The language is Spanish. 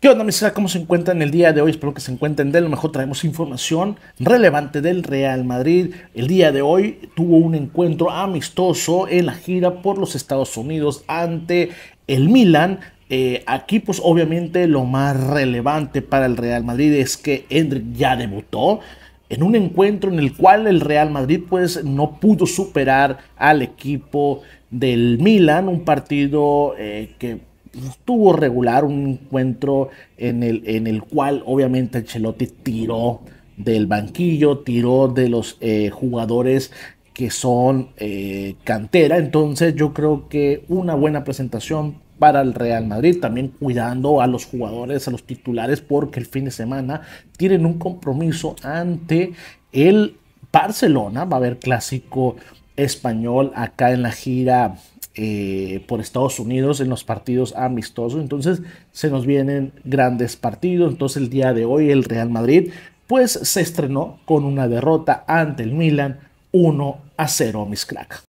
¿Qué onda, mis ¿Cómo se encuentran el día de hoy? Espero que se encuentren de lo mejor. Traemos información relevante del Real Madrid. El día de hoy tuvo un encuentro amistoso en la gira por los Estados Unidos ante el Milan. Eh, aquí, pues obviamente lo más relevante para el Real Madrid es que Hendrik ya debutó en un encuentro en el cual el Real Madrid pues no pudo superar al equipo del Milan, un partido eh, que estuvo pues, regular, un encuentro en el, en el cual obviamente el Chelote tiró del banquillo, tiró de los eh, jugadores que son eh, cantera, entonces yo creo que una buena presentación para el Real Madrid, también cuidando a los jugadores, a los titulares, porque el fin de semana tienen un compromiso ante el Barcelona, va a haber clásico español acá en la gira eh, por Estados Unidos en los partidos amistosos. Entonces se nos vienen grandes partidos. Entonces el día de hoy el Real Madrid pues se estrenó con una derrota ante el Milan 1 a 0, mis crack